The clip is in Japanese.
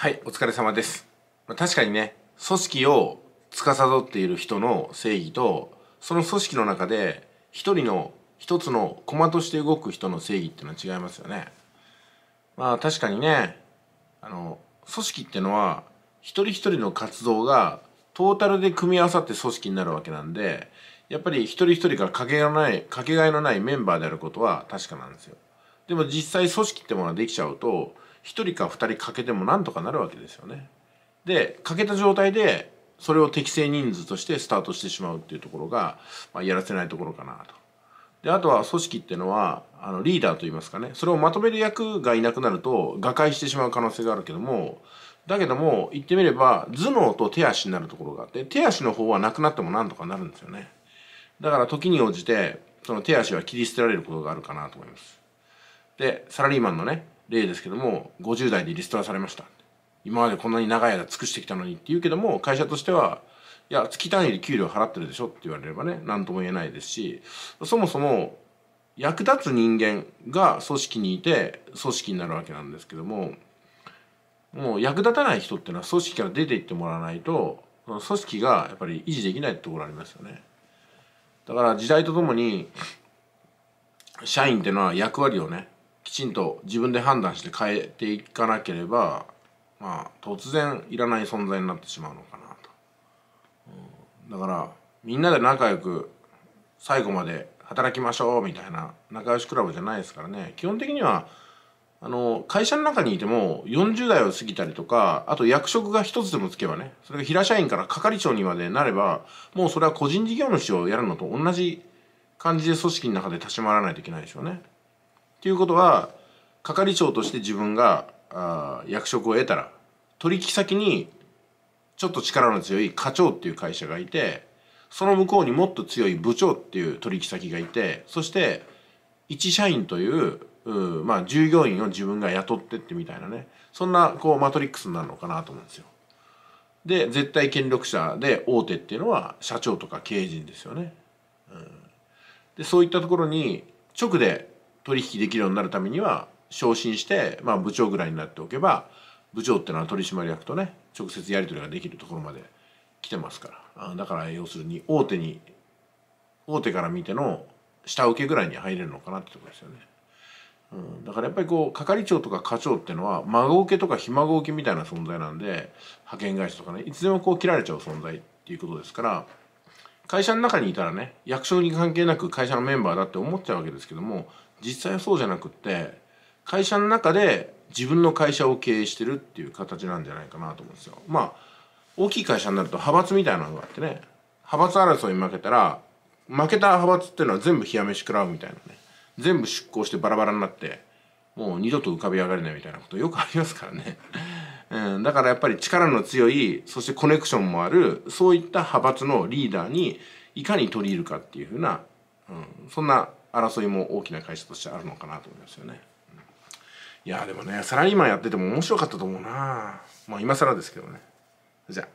はいお疲れ様です確かにね組織を司っている人の正義とその組織の中で一人の一つの駒として動く人の正義っていうのは違いますよねまあ確かにねあの組織ってのは一人一人の活動がトータルで組み合わさって組織になるわけなんでやっぱり一人一人がかけがないかけがえのないメンバーであることは確かなんですよでも実際組織ってものができちゃうと1人か2人欠けてもなんとかなるわけですよね。で欠けた状態でそれを適正人数としてスタートしてしまうっていうところが、まあ、やらせないところかなと。であとは組織っていうのはあのリーダーといいますかねそれをまとめる役がいなくなると瓦解してしまう可能性があるけどもだけども言ってみれば頭脳と手足になるところがあって手足の方はなくなってもなんとかなるんですよねだから時に応じてその手足は切り捨てられることがあるかなと思いますでサラリーマンのね例ですけども50代でリストラされました今までこんなに長い間尽くしてきたのにって言うけども会社としてはいや月単位で給料払ってるでしょって言われればね何とも言えないですしそもそも役立つ人間が組織にいて組織になるわけなんですけどももう役立たない人っていうのは組織から出ていってもらわないと組織がやっぱり維持できないってところありますよね。だから時代とともに社員っていうのは役割をねきちんと自分で判断して変えていかなければまあ突然いらない存在になってしまうのかなと、うん、だからみんなで仲良く最後まで働きましょうみたいな仲良しクラブじゃないですからね基本的にはあの会社の中にいても40代を過ぎたりとかあと役職が一つでもつけばねそれが平社員から係長にまでなればもうそれは個人事業主をやるのと同じ感じで組織の中で立ち回らないといけないでしょうね。っていうことは係長として自分があ役職を得たら取引先にちょっと力の強い課長っていう会社がいてその向こうにもっと強い部長っていう取引先がいてそして一社員というまあ、従業員を自分が雇ってってみたいなねそんなこうマトリックスになるのかなと思うんですよ。で絶対権力者で大手っていうのは社長とか経営陣ですよね。うん、でそういったところに直で取引できるようになるためには昇進して、まあ、部長ぐらいになっておけば部長ってのは取締役とね直接やり取りができるところまで来てますからだから要するに大手に大手から見ての下請けぐらいに入れるのかなってところですよね。うん、だからやっぱりこう係長とか課長っていうのは孫請けとかひ孫請けみたいな存在なんで派遣会社とかねいつでもこう切られちゃう存在っていうことですから会社の中にいたらね役所に関係なく会社のメンバーだって思っちゃうわけですけども実際はそうじゃなくって会社の中で自分の会社を経営してるっていう形なんじゃないかなと思うんですよ。まあ大きい会社になると派閥みたいなのがあってね派閥争いに負けたら負けた派閥っていうのは全部冷や飯食らうみたいなね全部出向してバラバラになってもう二度と浮かび上がれないみたいなことよくありますからね、うん、だからやっぱり力の強いそしてコネクションもあるそういった派閥のリーダーにいかに取り入るかっていうふうな、うん、そんな争いも大きな会社としてあるのかなと思いますよね。いやでもねサラリーマンやってても面白かったと思うなまあ今更ですけどねじゃあ